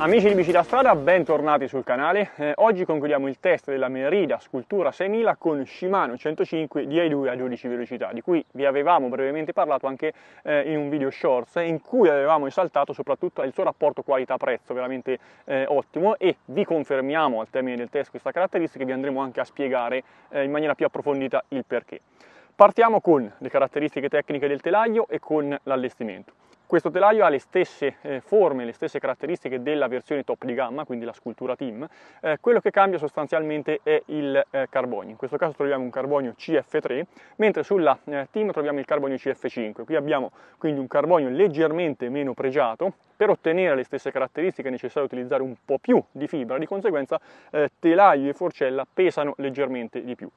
Amici di Bici da Strada, bentornati sul canale. Eh, oggi concludiamo il test della Merida Scultura 6000 con Shimano 105 DI2 a 12 velocità, di cui vi avevamo brevemente parlato anche eh, in un video shorts, in cui avevamo esaltato soprattutto il suo rapporto qualità-prezzo, veramente eh, ottimo, e vi confermiamo al termine del test questa caratteristica e vi andremo anche a spiegare eh, in maniera più approfondita il perché. Partiamo con le caratteristiche tecniche del telaio e con l'allestimento. Questo telaio ha le stesse eh, forme, le stesse caratteristiche della versione top di gamma, quindi la scultura team. Eh, quello che cambia sostanzialmente è il eh, carbonio. In questo caso troviamo un carbonio CF3, mentre sulla eh, team troviamo il carbonio CF5. Qui abbiamo quindi un carbonio leggermente meno pregiato. Per ottenere le stesse caratteristiche è necessario utilizzare un po' più di fibra, di conseguenza eh, telaio e forcella pesano leggermente di più.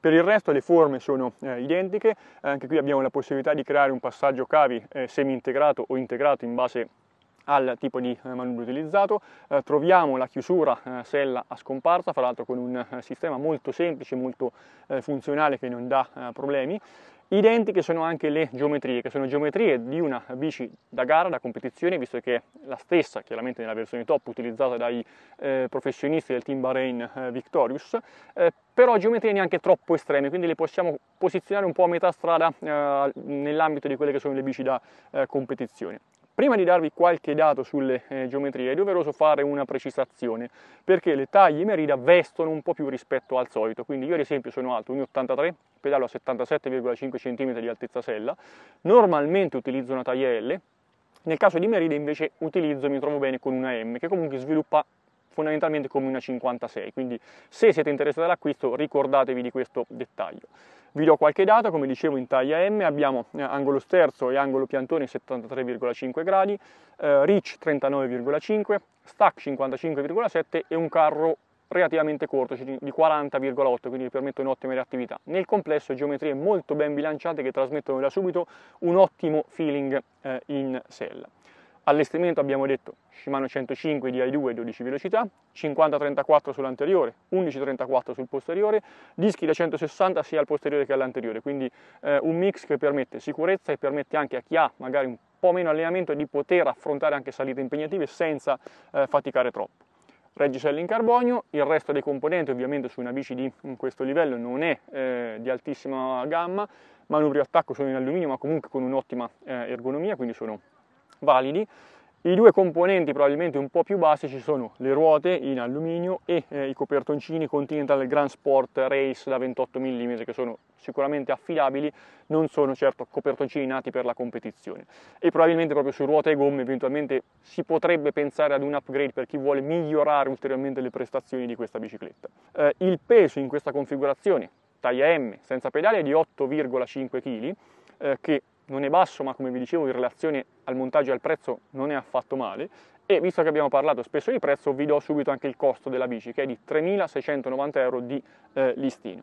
Per il resto le forme sono eh, identiche, anche qui abbiamo la possibilità di creare un passaggio cavi eh, semi integrato o integrato in base al tipo di eh, manubrio utilizzato, eh, troviamo la chiusura eh, sella a scomparsa, fra l'altro con un sistema molto semplice, molto funzionale che non dà problemi, Identiche sono anche le geometrie, che sono geometrie di una bici da gara, da competizione, visto che è la stessa, chiaramente nella versione top, utilizzata dai eh, professionisti del team Bahrain eh, Victorious, eh, però geometrie neanche troppo estreme, quindi le possiamo posizionare un po' a metà strada eh, nell'ambito di quelle che sono le bici da competizione. Prima di darvi qualche dato sulle eh, geometrie è doveroso fare una precisazione perché le taglie Merida vestono un po' più rispetto al solito, quindi io ad esempio sono alto 1,83, pedalo a 77,5 cm di altezza sella, normalmente utilizzo una taglia L, nel caso di Merida invece utilizzo e mi trovo bene con una M che comunque sviluppa fondamentalmente come una 56, quindi se siete interessati all'acquisto ricordatevi di questo dettaglio. Vi do qualche dato, come dicevo in taglia M abbiamo eh, angolo sterzo e angolo piantone 73,5 gradi, eh, reach 39,5, stack 55,7 e un carro relativamente corto, cioè di 40,8, quindi vi permettono un'ottima reattività. Nel complesso geometrie molto ben bilanciate che trasmettono da subito un ottimo feeling eh, in sella. Allestimento abbiamo detto Shimano 105 DI2 12 velocità, 50-34 sull'anteriore, 11-34 sul posteriore, dischi da 160 sia al posteriore che all'anteriore, quindi eh, un mix che permette sicurezza e permette anche a chi ha magari un po' meno allenamento di poter affrontare anche salite impegnative senza eh, faticare troppo. Reggiselle in carbonio, il resto dei componenti ovviamente su una bici di questo livello non è eh, di altissima gamma, manubri attacco sono in alluminio ma comunque con un'ottima eh, ergonomia, quindi sono validi. I due componenti probabilmente un po' più bassi ci sono le ruote in alluminio e eh, i copertoncini Continental Grand Sport Race da 28 mm che sono sicuramente affidabili, non sono certo copertoncini nati per la competizione. E probabilmente proprio su ruote e gomme eventualmente si potrebbe pensare ad un upgrade per chi vuole migliorare ulteriormente le prestazioni di questa bicicletta. Eh, il peso in questa configurazione, taglia M senza pedale, è di 8,5 kg eh, che non è basso, ma come vi dicevo in relazione al montaggio e al prezzo non è affatto male. E visto che abbiamo parlato spesso di prezzo, vi do subito anche il costo della bici, che è di 3.690 euro di eh, listino.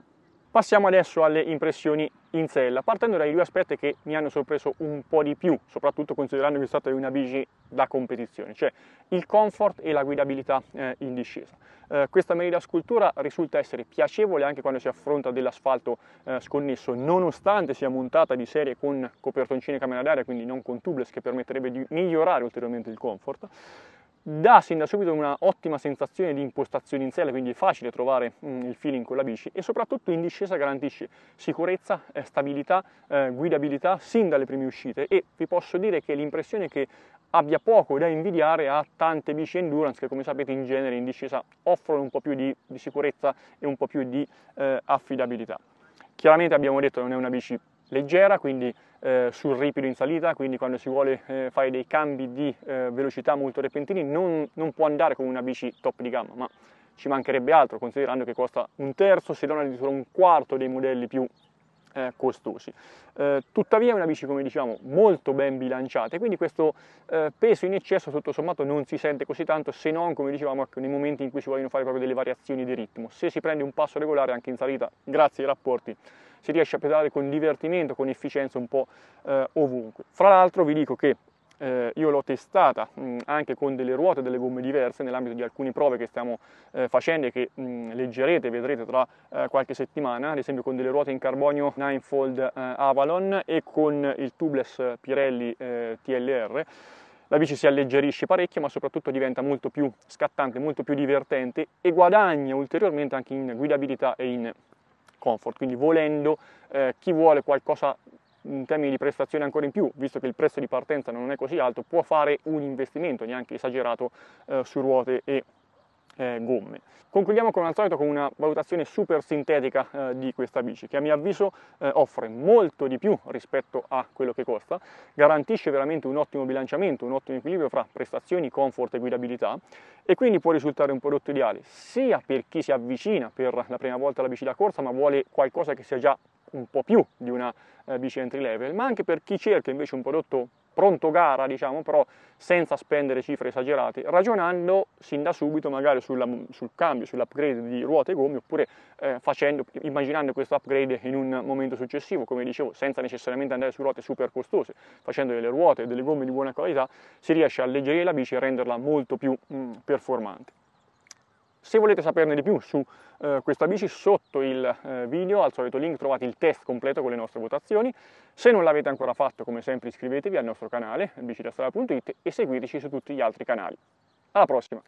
Passiamo adesso alle impressioni in sella, partendo dai due aspetti che mi hanno sorpreso un po' di più, soprattutto considerando che è stata una bici da competizione, cioè il comfort e la guidabilità eh, in discesa. Eh, questa Merida Scultura risulta essere piacevole anche quando si affronta dell'asfalto eh, sconnesso, nonostante sia montata di serie con copertoncini e camera d'aria, quindi non con tubeless, che permetterebbe di migliorare ulteriormente il comfort dà sin da subito un'ottima sensazione di impostazione in sella, quindi è facile trovare mh, mm, il feeling con la bici e soprattutto in discesa garantisce sicurezza, eh, stabilità, eh, guidabilità sin dalle prime uscite e vi posso dire che l'impressione che abbia poco da invidiare a tante bici endurance che come sapete in genere in discesa offrono un po' più di, di sicurezza e un po' più di eh, affidabilità. Chiaramente abbiamo detto che non è una bici leggera, quindi eh, sul ripido in salita, quindi quando si vuole eh, fare dei cambi di eh, velocità molto repentini non, non, può andare con una bici top di gamma, ma ci mancherebbe altro considerando che costa un terzo, se non addirittura un quarto dei modelli più eh, costosi. Eh, tuttavia è una bici, come diciamo, molto ben bilanciata e quindi questo eh, peso in eccesso tutto sommato non si sente così tanto se non, come dicevamo, ecco, nei momenti in cui si vogliono fare proprio delle variazioni di ritmo. Se si prende un passo regolare anche in salita, grazie ai rapporti, si riesce a pedalare con divertimento, con efficienza un po' eh, ovunque. Fra l'altro vi dico che eh, io l'ho testata mh, anche con delle ruote e delle gomme diverse nell'ambito di alcune prove che stiamo eh, facendo e che mh, leggerete, vedrete tra eh, qualche settimana, ad esempio con delle ruote in carbonio Ninefold eh, Avalon e con il tubeless Pirelli eh, TLR. La bici si alleggerisce parecchio, ma soprattutto diventa molto più scattante, molto più divertente e guadagna ulteriormente anche in guidabilità e in comfort, quindi volendo eh, chi vuole qualcosa in termini di prestazione ancora in più, visto che il prezzo di partenza non è così alto, può fare un investimento neanche esagerato eh, su ruote e eh, gomme. Concludiamo come al solito con una valutazione super sintetica eh, di questa bici che a mio avviso eh, offre molto di più rispetto a quello che costa, garantisce veramente un ottimo bilanciamento, un ottimo equilibrio fra prestazioni, comfort e guidabilità e quindi può risultare un prodotto ideale sia per chi si avvicina per la prima volta alla bici da corsa ma vuole qualcosa che sia già un po' più di una eh, bici entry level, ma anche per chi cerca invece un prodotto pronto gara, diciamo, però senza spendere cifre esagerate, ragionando sin da subito magari sulla, sul cambio, sull'upgrade di ruote e gomme, oppure eh, facendo, immaginando questo upgrade in un momento successivo, come dicevo, senza necessariamente andare su ruote super costose, facendo delle ruote e delle gomme di buona qualità, si riesce a alleggerire la bici e renderla molto più mh, mm, performante. Se volete saperne di più su eh, questa bici, sotto il eh, video, al solito link, trovate il test completo con le nostre votazioni. Se non l'avete ancora fatto, come sempre, iscrivetevi al nostro canale, biciclestrada.it, e seguiteci su tutti gli altri canali. Alla prossima!